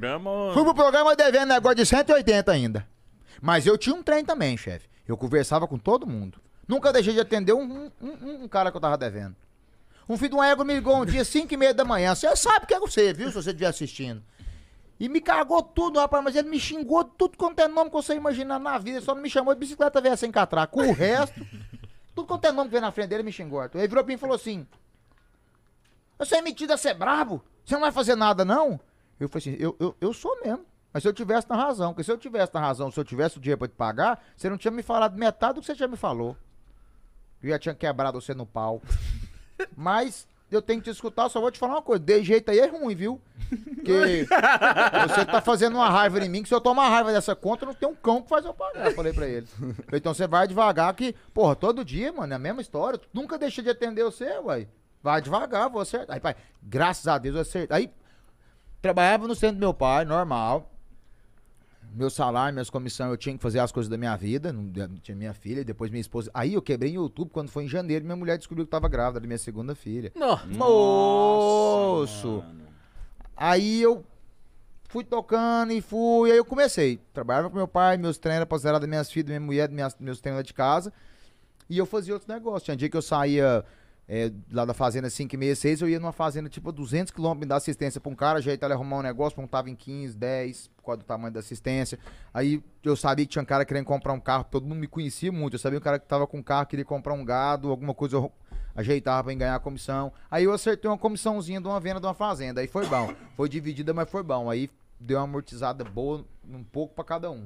programa. Fui pro programa devendo negócio de 180 ainda. Mas eu tinha um trem também, chefe. Eu conversava com todo mundo. Nunca deixei de atender um, um, um, um cara que eu tava devendo. Um filho de um ego me ligou um dia, 5 e meia da manhã. Você sabe o que é você, viu? Se você estiver assistindo. E me cagou tudo, rapaz, mas ele me xingou tudo quanto é nome que você imagina na vida. Ele só não me chamou de bicicleta velha sem catraca. O resto, tudo quanto é nome que vem na frente dele, me xingou. Arthur. Ele virou pra mim e falou assim: Você é metido a ser brabo? Você não vai fazer nada, não? Eu falei assim, eu, eu, eu sou mesmo. Mas se eu tivesse na razão, porque se eu tivesse na razão, se eu tivesse o dinheiro pra te pagar, você não tinha me falado metade do que você já me falou. Eu já tinha quebrado você no pau. Mas eu tenho que te escutar, só vou te falar uma coisa. De jeito aí é ruim, viu? Porque você tá fazendo uma raiva em mim, que se eu tomar raiva dessa conta, não tem um cão que faz eu pagar. Eu falei pra ele. Então você vai devagar que, porra, todo dia, mano, é a mesma história. Nunca deixa de atender você, uai. Vai devagar, vou acertar. Aí, pai, graças a Deus eu acertei. Aí, Trabalhava no centro do meu pai, normal. Meu salário, minhas comissões, eu tinha que fazer as coisas da minha vida. Não, tinha minha filha, depois minha esposa. Aí eu quebrei em YouTube quando foi em janeiro. Minha mulher descobriu que tava grávida da minha segunda filha. Nossa, Moço! Aí eu fui tocando e fui. Aí eu comecei. Trabalhava com meu pai, meus treinos pra zerar das minhas filhas, minha mulher, minhas, meus treinos lá de casa. E eu fazia outros negócios. Tinha dia que eu saía é, lá da fazenda 566, eu ia numa fazenda tipo 200 quilômetros, me dar assistência pra um cara, já ele arrumar um negócio, pontava em 15, 10, por causa do tamanho da assistência. Aí eu sabia que tinha um cara querendo comprar um carro, todo mundo me conhecia muito, eu sabia um cara que tava com um carro, queria comprar um gado, alguma coisa eu ajeitava pra ganhar a comissão. Aí eu acertei uma comissãozinha de uma venda de uma fazenda, aí foi bom. Foi dividida, mas foi bom. Aí deu uma amortizada boa, um pouco para cada um.